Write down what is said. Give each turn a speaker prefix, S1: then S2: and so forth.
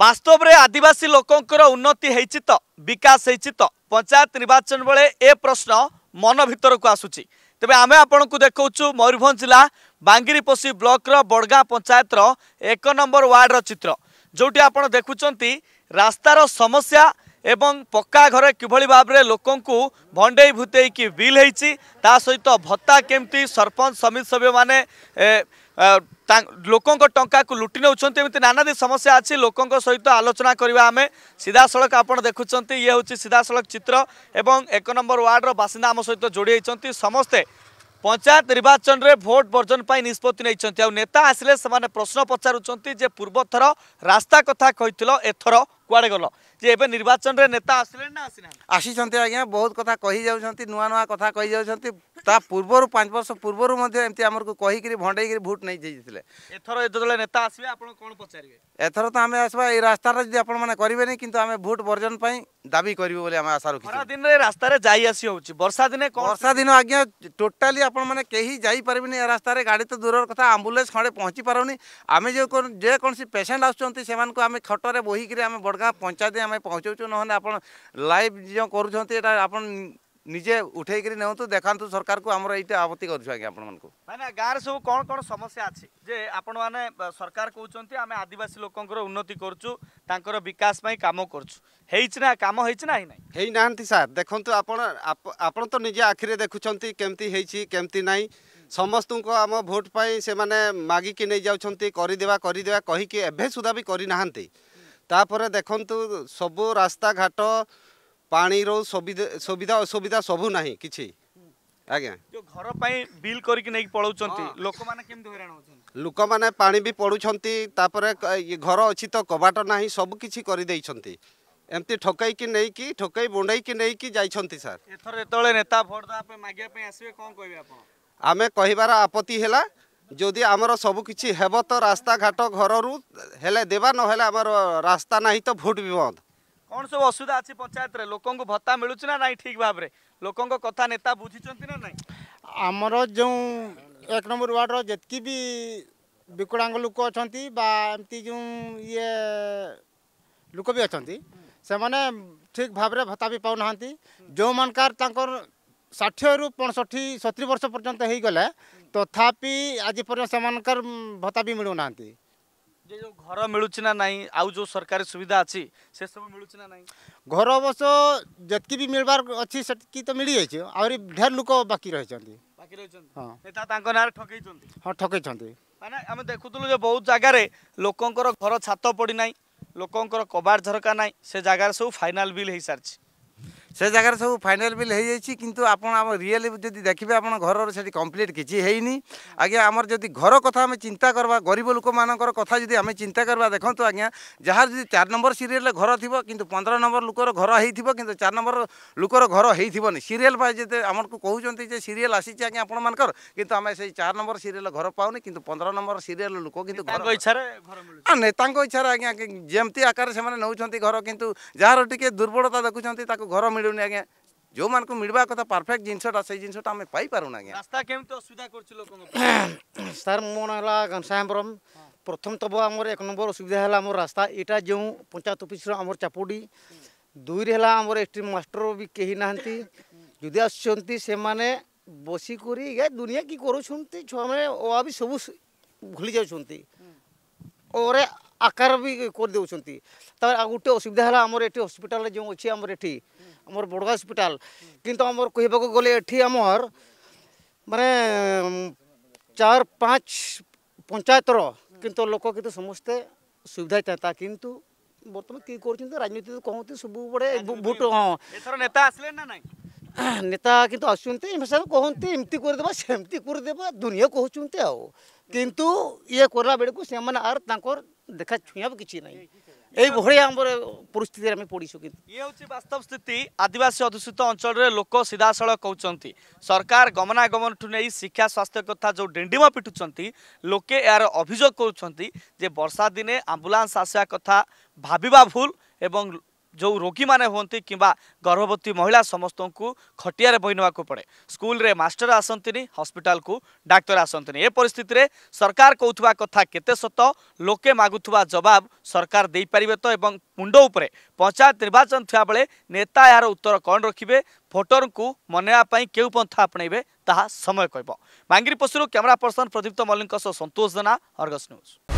S1: ବାସ୍ତବରେ ଆଦିବାସୀ ଲୋକଙ୍କର ଉନ୍ନତି ହେଇଛି ତ ବିକାଶ ହେଇଛି ତ ପଞ୍ଚାୟତ ନିର୍ବାଚନ ବେଳେ ଏ ପ୍ରଶ୍ନ ମନ ଭିତରକୁ ଆସୁଛି ତେବେ ଆମେ ଆପଣଙ୍କୁ ଦେଖାଉଛୁ ମୟୂରଭଞ୍ଜ ଜିଲ୍ଲା ବାଙ୍ଗିରିପୋଷି ବ୍ଲକର ବଡ଼ଗାଁ ପଞ୍ଚାୟତର ଏକ ନମ୍ବର ୱାର୍ଡ଼ର ଚିତ୍ର ଯେଉଁଠି ଆପଣ ଦେଖୁଛନ୍ତି ରାସ୍ତାର ସମସ୍ୟା ଏବଂ ପକ୍କା ଘରେ କିଭଳି ଭାବରେ ଲୋକଙ୍କୁ ଭଣ୍ଡେଇ ଭୁତେଇକି ବିଲ୍ ହେଇଛି ତା ସହିତ ଭତ୍ତା କେମିତି ସରପଞ୍ଚ ସମିତି ସଭ୍ୟମାନେ ଲୋକଙ୍କ ଟଙ୍କାକୁ ଲୁଟି ନେଉଛନ୍ତି ଏମିତି ନାନାଦି ସମସ୍ୟା ଅଛି ଲୋକଙ୍କ ସହିତ ଆଲୋଚନା କରିବା ଆମେ ସିଧାସଳଖ ଆପଣ ଦେଖୁଛନ୍ତି ଇଏ ହେଉଛି ସିଧାସଳଖ ଚିତ୍ର ଏବଂ ଏକ ନମ୍ବର ୱାର୍ଡ଼ର ବାସିନ୍ଦା ଆମ ସହିତ ଯୋଡ଼ି ହୋଇଛନ୍ତି ସମସ୍ତେ পঞ্চায়েত নির্বাচনের ভোট বর্জন পাই নিষ্পতি নিয়েছেন নেতা আসলে সে প্রশ্ন পচারুচ্ছেন যে পূর্বথর রাস্তা কথা কইল এথর কুয়াড়ে গল যে এবে নির্বাচনের নেতা আসলে না আসি আসিছেন আজ্ঞা
S2: বহুত কথা কই যাচ্ছেন নূয়া নূয়া কথা কই যাচ্ছেন তা পূর্বর পাঁচ বর্ষ পূর্বর মধ্যে এমতি আমার কহিকি ভণ্ডাইকি ভোট নেই যাইছিলে
S1: এথর যেতবে নেতা আসবে আপনার কোণ পচারবে
S2: এথর তো আমি আসবা এই রাস্তাটা যদি আপনার মানে করবেনি কিন্তু আমি ভোট বর্জন পাই দাবি করবি বলে আমি আশা রাখি খরা দিনে রাস্তারে যাই আসি হচ্ছে বর্ষা দিনে বর্ষা দিন আজ্ঞা টোটালি আপনার মানে কেহি যাই পারবেনি এ রাস্তারে গাড়ি তো দূরের কথা আম্বুলেন্স খড়ে পৌঁছি পারুনি আমি যে যেকোনসি পেসেন্ট আসুচন্তি সেমানকু আমি খটরে বহিকি আমি বড়গাঁ পঞ্চায়েত আমি পৌঁছাউছু নহলে আপনার লাইভ যে করুচন্তি এটা আপনার ନିଜେ ଉଠେଇକରି ନିଅନ୍ତୁ ଦେଖାନ୍ତୁ ସରକାରକୁ ଆମର ଏଇଟା ଆପତ୍ତି କରୁଛୁ ଆଜ୍ଞା ଆପଣମାନଙ୍କୁ
S1: ମାନେ ଗାଁରେ ସବୁ କ'ଣ କ'ଣ ସମସ୍ୟା ଅଛି ଯେ ଆପଣମାନେ ସରକାର କହୁଛନ୍ତି ଆମେ ଆଦିବାସୀ ଲୋକଙ୍କର ଉନ୍ନତି କରୁଛୁ ତାଙ୍କର ବିକାଶ ପାଇଁ କାମ କରୁଛୁ ହେଇଛି ନା କାମ ହେଇଛି ନା ହେଇନାହିଁ ହେଇନାହାନ୍ତି ସାର୍ ଦେଖନ୍ତୁ
S3: ଆପଣ ଆପଣ ତ ନିଜେ ଆଖିରେ ଦେଖୁଛନ୍ତି କେମିତି ହେଇଛି କେମିତି ନାହିଁ ସମସ୍ତଙ୍କୁ ଆମ ଭୋଟ୍ ପାଇଁ ସେମାନେ ମାଗିକି ନେଇଯାଉଛନ୍ତି କରିଦେବା କରିଦେବା କହିକି ଏବେ ସୁଦ୍ଧା ବି କରିନାହାନ୍ତି ତାପରେ ଦେଖନ୍ତୁ ସବୁ ରାସ୍ତାଘାଟ ପାଣିର ସୁବିଧା ସୁବିଧା ଅସୁବିଧା ସବୁ ନାହିଁ କିଛି ଆଜ୍ଞା
S1: ଯେଉଁ ଘର ପାଇଁ ବିଲ୍ କରିକି ନେଇକି ପଳାଉଛନ୍ତି ଲୋକମାନେ କେମିତି ହଇରାଣ
S3: ହେଉଛନ୍ତି ଲୋକମାନେ ପାଣି ବି ପଡ଼ୁଛନ୍ତି ତାପରେ ଘର ଅଛି ତ କବାଟ ନାହିଁ ସବୁ କିଛି କରିଦେଇଛନ୍ତି ଏମିତି ଠକେଇକି ନେଇକି ଠକେଇ ବୁଣ୍ଡେଇକି ନେଇକି ଯାଇଛନ୍ତି ସାର୍
S1: ଏଥର ଯେତେବେଳେ ନେତା ଭୋଟ ଦେବା ପାଇଁ ମାଗିବା ପାଇଁ ଆସିବେ କ'ଣ କହିବେ ଆପଣ
S3: ଆମେ କହିବାର ଆପତ୍ତି ହେଲା ଯଦି ଆମର ସବୁ କିଛି ହେବ ତ ରାସ୍ତାଘାଟ ଘରରୁ ହେଲେ ଦେବା ନହେଲେ ଆମର ରାସ୍ତା ନାହିଁ ତ ଭୋଟ ବି ବନ୍ଦ
S1: कौन सब असुविधा अच्छी पंचायत रे लोक भत्ता मिलूचना ना ठीक भाव में लोक कथा नेता बुझी ना ना
S4: आमर जो एक नंबर वार्ड रेतक भी विकलांग लोक अच्छा जो ये लोक भी अच्छा से मैंने ठीक भाव में भत्ता भी पाँना जो मानकर षाठी रु पंचठी सतुरी वर्ष पर्यटन हो गले तथापि तो आज पर्यटन से मानकर भत्ता भी मिलूना
S1: যে ଯେଉଁ ଘର ମିଳୁଛି ନା ନାହିଁ ଆଉ ଯେଉଁ ସରକାରୀ ସୁବିଧା ଅଛି ସେସବୁ ମିଳୁଛି ନା ନାହିଁ
S4: ଘର ଅବଶ୍ୟ ଯେତିକି ବି ମିଳିବାର ଅଛି ସେତିକି ତ ମିଳିଯାଇଛି ଆହୁରି ଢେର ଲୋକ ବାକି ରହିଛନ୍ତି
S1: ବାକି ରହିଛନ୍ତି ହଁ ନେତା ତାଙ୍କ ନାଁରେ ଠକେଇଛନ୍ତି
S4: ହଁ ଠକେଇଛନ୍ତି
S1: ମାନେ ଆମେ ଦେଖୁଥିଲୁ ଯେ ବହୁତ ଜାଗାରେ ଲୋକଙ୍କର ଘର ଛାତ ପଡ଼ିନାହିଁ ଲୋକଙ୍କର କବାଟ ଝରକା ନାହିଁ ସେ ଜାଗାରେ ସବୁ ଫାଇନାଲ୍ ବିଲ୍ ହୋଇସାରିଛି সে জায়গার সব
S2: ফাইনাল বিল হয়ে যাইছি কিন্তু আপনার আমার রিয়েল যদি দেখবে আপনার ঘরের সেটি কমপ্লিট কিছু হয়নি আজ্ঞা আমার যদি ঘর কথা আমি চিন্তা করবা গরিব লোক মানকর কথা যদি আমি চিন্তা করবা দেখুন আজ্ঞা যার যদি চার নম্বর সিরিয়েলে ঘর থিব কিন্তু পনেরো নম্বর লোকর ঘর হয়েথিব কিন্তু চার নম্বর লোকর ঘর হয়েথিবনি সিরিয়েল পাই যেতে আমার কৌন যে সিরিয়েল আসিছে আজ্ঞা আপনার কিন্তু আমি সেই চার নম্বর সিরিয়েল ঘর পাওনি কিন্তু পনেরো নম্বর সিরিয়েল লোক কিন্তু নেতা ইচ্ছার আজ্ঞা যেমতি আকারে সে নেওছেন ঘর কিন্তু যার টিকি দুর্বলতা দেখুছেন তাকে ঘর মিলে मिलूनी आज्ञा जो मान को मिलवा कथा परफेक्ट जिनसा से जिनसा पाइपन आज्ञा
S1: रास्ता के असुविधा कर
S4: सर मोला घनश्याम प्रथम तब आम एक नंबर असुविधा है रास्ता यहाँ जो पंचायत अफिस चापुडी दुई रहा मास्टर भी कही ना जदि आसने बसिक दुनिया की करुँच छुआ मैंने अभी सब भूली जाऊँगी और ଆକାର ବି କରିଦେଉଛନ୍ତି ତାପରେ ଆଉ ଗୋଟେ ଅସୁବିଧା ହେଲା ଆମର ଏଠି ହସ୍ପିଟାଲରେ ଯେଉଁ ଅଛି ଆମର ଏଠି ଆମର ବଡ଼ ହସ୍ପିଟାଲ କିନ୍ତୁ ଆମର କହିବାକୁ ଗଲେ ଏଠି ଆମର ମାନେ ଚାର ପାଞ୍ଚ ପଞ୍ଚାୟତର କିନ୍ତୁ ଲୋକ କିନ୍ତୁ ସମସ୍ତେ ସୁବିଧା ଚାହିଁତା କିନ୍ତୁ ବର୍ତ୍ତମାନ କି କରୁଛନ୍ତି ରାଜନୀତି କହନ୍ତି ସବୁବେଳେ ଭୋଟ ହଁ
S1: ଏଥର ନେତା ଆସିଲେ ନା ନାହିଁ
S4: ନେତା କିନ୍ତୁ ଆସୁଛନ୍ତି ସେମାନେ କହନ୍ତି ଏମିତି କରିଦେବା ସେମିତି କରିଦେବା ଦୁନିଆ କହୁଛନ୍ତି ଆଉ କିନ୍ତୁ ଇଏ କଲା ବେଳକୁ ସେମାନେ ଆର୍ ତାଙ୍କର দেখা কিছু নাই
S1: এই এইভাবে আমার পরিস্থিতি আমি পড়িছু কিন্তু ইয়ে হচ্ছে বাস্তব স্থিতি আদিবাসী অধ্যুষিত অঞ্চলের লোক সিধাসল কৌঁচ সরকার গমনাগমন ঠু নেই শিক্ষা স্বাস্থ্য কথা যে ডেডিম পিটুচার লোকে এর অভিযোগ করছেন যে বর্ষা দিনে আম্বুলান্স আসা কথা ভাবিবা ভুল এবং जो रोगी हुन्छ गर्भवती महिला समस्तु ख बहि पड़े स्कूल रे मास्टर आसन्त नि को डाक्तर आसन्त ए परिस्थितिले सरकार कथा केते सत लोके मगु जवाब सरकार पारे तर पंचायत निर्वाचन नेता यार उत्तर थाले को मन केही पन्थ अपे ता समय क्याङिर पशु क्यमेरा पर्सन प्रदीप्त मल्लिक सह सन्तोष जेना हरग न्यूज